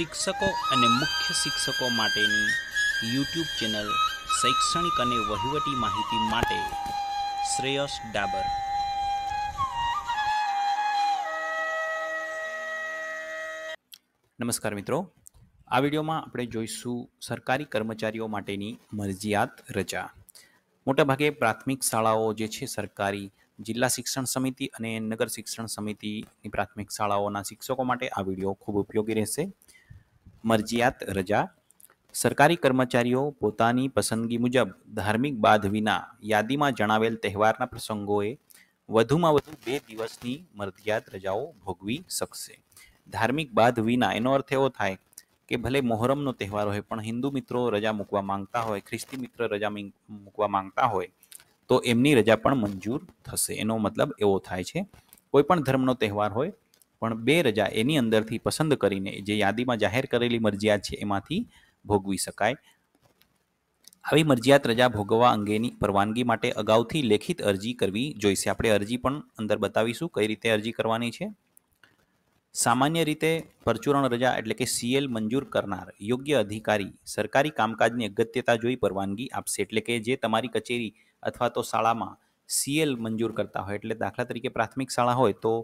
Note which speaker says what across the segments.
Speaker 1: શિક્ષકો અને મુખ્ય શિક્ષકો માટેની યુટ્યુબ ચેનલ શૈક્ષણિક અને વહીવટી માહિતી માટે શ્રેયસ ડાબર નમસ્કાર મિત્રો આ વિડીયોમાં આપણે જોઈશું સરકારી કર્મચારીઓ માટેની મરજિયાત રજા મોટાભાગે પ્રાથમિક શાળાઓ જે છે સરકારી જિલ્લા શિક્ષણ સમિતિ અને નગર શિક્ષણ સમિતિની પ્રાથમિક શાળાઓના શિક્ષકો માટે આ વિડીયો ખૂબ ઉપયોગી રહેશે મરજિયાત રજા સરકારી કર્મચારીઓ પોતાની પસંદગી મુજબ ધાર્મિક બાધ વિના યાદીમાં જણાવેલ તહેવારના પ્રસંગોએ વધુમાં વધુ બે દિવસની મરજિયાત રજાઓ ભોગવી શકશે ધાર્મિક બાધ વિના એનો અર્થ એવો થાય કે ભલે મોહરમનો તહેવાર હોય પણ હિન્દુ મિત્રો રજા મૂકવા માંગતા હોય ખ્રિસ્તી મિત્ર રજા મૂકવા માંગતા હોય તો એમની રજા પણ મંજૂર થશે એનો મતલબ એવો થાય છે કોઈ પણ ધર્મનો તહેવાર હોય પણ બે રજા એની અંદરથી પસંદ કરીને જે યાદીમાં જાહેર કરેલી મરજિયાત છે એમાંથી ભોગવી શકાય આવી મરજિયાત રજા ભોગવવા અંગેની પરવાનગી માટે અગાઉથી લેખિત અરજી કરવી જોઈશે આપણે અરજી પણ અંદર બતાવીશું કઈ રીતે અરજી કરવાની છે સામાન્ય રીતે પરચુરણ રજા એટલે કે સીએલ મંજૂર કરનાર યોગ્ય અધિકારી સરકારી કામકાજની અગત્યતા જોઈ પરવાનગી આપશે એટલે કે જે તમારી કચેરી અથવા તો શાળામાં સીએલ મંજૂર કરતા હોય એટલે દાખલા તરીકે પ્રાથમિક શાળા હોય તો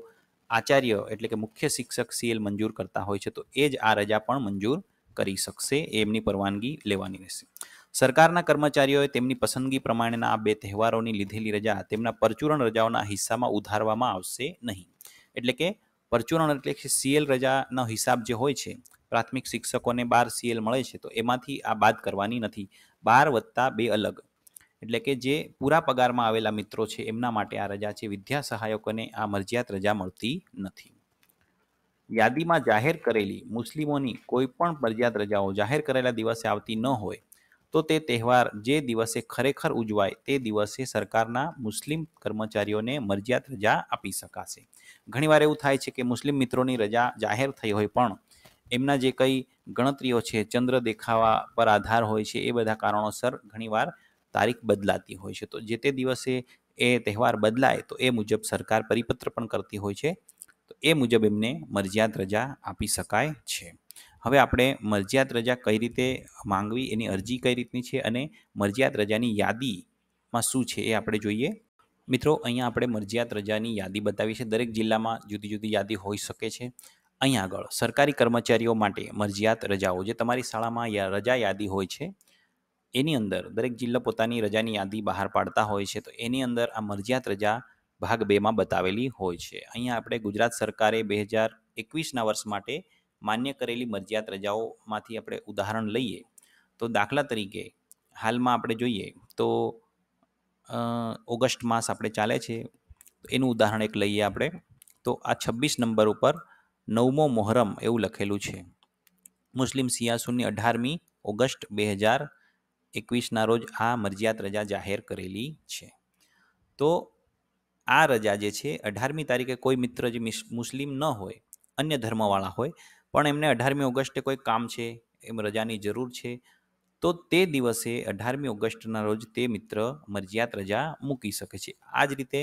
Speaker 1: આચાર્ય એટલે કે મુખ્ય શિક્ષક સીએલ મંજૂર કરતા હોય છે તો એ જ આ રજા પણ મંજૂર કરી શકશે એમની પરવાનગી લેવાની રહેશે સરકારના કર્મચારીઓએ તેમની પસંદગી પ્રમાણેના આ બે તહેવારોની લીધેલી રજા તેમના પરચુરણ રજાઓના હિસ્સામાં ઉધારવામાં આવશે નહીં એટલે કે પરચુરણ એટલે કે સીએલ રજાનો હિસાબ જે હોય છે પ્રાથમિક શિક્ષકોને બાર સીએલ મળે છે તો એમાંથી આ બાદ કરવાની નથી બાર વત્તા બે અલગ એટલે કે જે પૂરા પગારમાં આવેલા મિત્રો છે એમના માટે આ રજા છે વિદ્યા સહાયકોને આ મરજિયાત રજા મળતી નથી યાદીમાં જાહેર કરેલી મુસ્લિમોની કોઈ પણ મરજિયાત રજાઓ જાહેર કરેલા દિવસે આવતી ન હોય તો તે તહેવાર જે દિવસે ખરેખર ઉજવાય તે દિવસે સરકારના મુસ્લિમ કર્મચારીઓને મરજિયાત રજા આપી શકાશે ઘણીવાર એવું થાય છે કે મુસ્લિમ મિત્રોની રજા જાહેર થઈ હોય પણ એમના જે કંઈ ગણતરીઓ છે ચંદ્ર દેખાવા પર આધાર હોય છે એ બધા કારણોસર ઘણીવાર તારીખ બદલાતી હોય છે તો જે તે દિવસે એ તહેવાર બદલાય તો એ મુજબ સરકાર પરિપત્ર પણ કરતી હોય છે તો એ મુજબ એમને મરજિયાત રજા આપી શકાય છે હવે આપણે મરજિયાત રજા કઈ રીતે માંગવી એની અરજી કઈ રીતની છે અને મરજિયાત રજાની યાદીમાં શું છે એ આપણે જોઈએ મિત્રો અહીંયા આપણે મરજિયાત રજાની યાદી બતાવી છે દરેક જિલ્લામાં જુદી જુદી યાદી હોઈ શકે છે અહીં આગળ સરકારી કર્મચારીઓ માટે મરજિયાત રજાઓ જે તમારી શાળામાં રજા યાદી હોય છે એની અંદર દરેક જિલ્લો પોતાની રજાની યાદી બહાર પાડતા હોય છે તો એની અંદર આ મરજિયાત રજા ભાગ બેમાં બતાવેલી હોય છે અહીંયા આપણે ગુજરાત સરકારે બે હજાર એકવીસના વર્ષ માટે માન્ય કરેલી મરજિયાત રજાઓમાંથી આપણે ઉદાહરણ લઈએ તો દાખલા તરીકે હાલમાં આપણે જોઈએ તો ઓગસ્ટ માસ આપણે ચાલે છે એનું ઉદાહરણ એક લઈએ આપણે તો આ છવ્વીસ નંબર ઉપર નવમો મોહરમ એવું લખેલું છે મુસ્લિમ સિયાસુનની અઢારમી ઓગસ્ટ બે હજાર એકવીસના રોજ આ મરજિયાત રજા જાહેર કરેલી છે તો આ રજા જે છે અઢારમી તારીખે કોઈ મિત્ર જે મુસ્લિમ ન હોય અન્ય ધર્મવાળા હોય પણ એમને અઢારમી ઓગસ્ટે કોઈ કામ છે એમ રજાની જરૂર છે તો તે દિવસે અઢારમી ઓગસ્ટના રોજ તે મિત્ર મરજિયાત રજા મૂકી શકે છે આ જ રીતે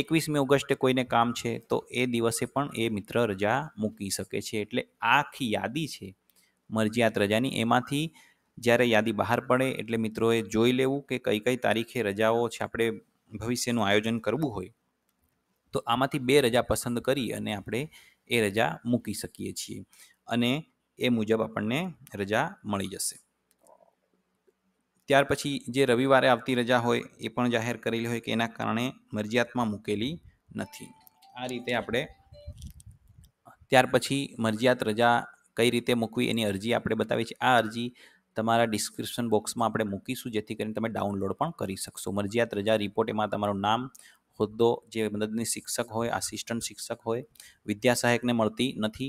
Speaker 1: એકવીસમી ઓગસ્ટે કોઈને કામ છે તો એ દિવસે પણ એ મિત્ર રજા મૂકી શકે છે એટલે આખી યાદી છે મરજિયાત રજાની એમાંથી જ્યારે યાદી બહાર પડે એટલે મિત્રોએ જોઈ લેવું કે કઈ કઈ તારીખે રજાઓ છે આપણે ભવિષ્યનું આયોજન કરવું હોય તો આમાંથી બે રજા પસંદ કરી અને આપણે એ રજા મૂકી શકીએ છીએ અને એ મુજબ આપણને રજા મળી જશે ત્યાર પછી જે રવિવારે આવતી રજા હોય એ પણ જાહેર કરેલી હોય કે એના કારણે મરજિયાતમાં મૂકેલી નથી આ રીતે આપણે ત્યાર પછી મરજિયાત રજા કઈ રીતે મૂકવી એની અરજી આપણે બતાવી છે આ અરજી તમારા ડિસ્ક્રિપ્શન બોક્સમાં આપણે મૂકીશું જેથી કરીને તમે ડાઉનલોડ પણ કરી શકશો મરજિયાત રજા રિપોર્ટ એમાં તમારું નામ હોદ્દો જે મદદની શિક્ષક હોય આસિસ્ટન્ટ શિક્ષક હોય વિદ્યા સહાયકને મળતી નથી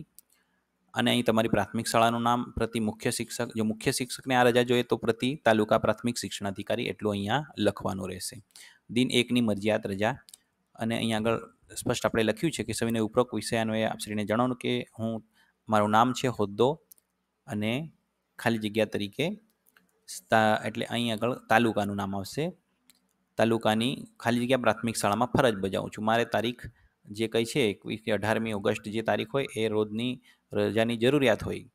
Speaker 1: અને અહીં તમારી પ્રાથમિક શાળાનું નામ પ્રતિ મુખ્ય શિક્ષક જો મુખ્ય શિક્ષકને આ રજા જોઈએ તો પ્રતિ તાલુકા પ્રાથમિક શિક્ષણાધિકારી એટલું અહીંયા લખવાનું રહેશે દિન એકની મરજિયાત રજા અને અહીંયા આગળ સ્પષ્ટ આપણે લખ્યું છે કે સવિનય ઉપરોક્ત વિષયાન્વયે આપશ્રીને જણાવ્યું કે હું મારું નામ છે હોદ્દો અને ખાલી જગ્યા તરીકે એટલે અહીં આગળ તાલુકાનું નામ આવશે તાલુકાની ખાલી જગ્યા પ્રાથમિક શાળામાં ફરજ બજાવું છું મારે તારીખ જે કંઈ છે એકવીસ કે અઢારમી ઓગસ્ટ જે તારીખ હોય એ રોજની રજાની જરૂરિયાત હોય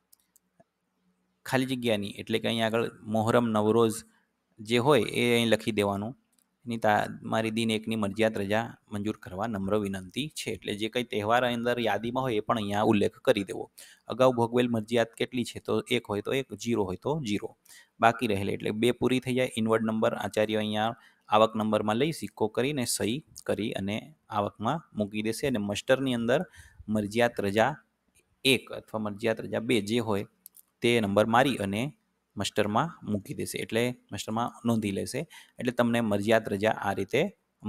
Speaker 1: ખાલી જગ્યાની એટલે કે અહીં આગળ મોહરમ નવરોઝ જે હોય એ અહીં લખી દેવાનું એની તા મારી દિન એકની મરજિયાત રજા મંજૂર કરવા નમ્ર વિનંતી છે એટલે જે કંઈ તહેવાર અંદર યાદીમાં હોય એ પણ અહીંયા ઉલ્લેખ કરી દેવો અગાઉ ભોગવેલ મરજિયાત કેટલી છે તો એક હોય તો એક જીરો હોય તો જીરો બાકી રહેલી એટલે બે પૂરી થઈ જાય ઇન્વર્ડ નંબર આચાર્ય અહીંયા આવક નંબરમાં લઈ સિક્કો કરીને સહી કરી અને આવકમાં મૂકી દેશે અને મસ્ટરની અંદર મરજિયાત રજા એક અથવા મરજિયાત રજા બે જે હોય તે નંબર મારી અને મસ્ટરમાં મૂકી દેશે એટલે મસ્ટરમાં નોંધી લેશે એટલે તમને મરજિયાત રજા આ રીતે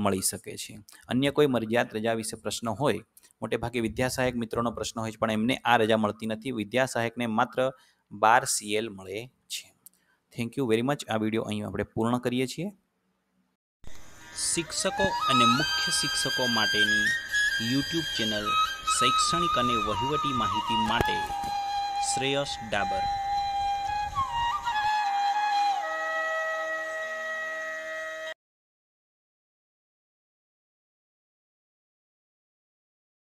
Speaker 1: મળી શકે છે અન્ય કોઈ મરજિયાત રજા વિશે પ્રશ્ન હોય મોટે ભાગે વિદ્યાસહાયક મિત્રોનો પ્રશ્ન હોય છે પણ એમને આ રજા મળતી નથી વિદ્યા સહાયકને માત્ર બાર સીએલ મળે છે થેન્ક યુ વેરી મચ આ વિડીયો અહીં આપણે પૂર્ણ કરીએ છીએ શિક્ષકો અને મુખ્ય શિક્ષકો માટેની યુટ્યુબ ચેનલ શૈક્ષણિક અને વહીવટી માહિતી માટે શ્રેયસ ડાબર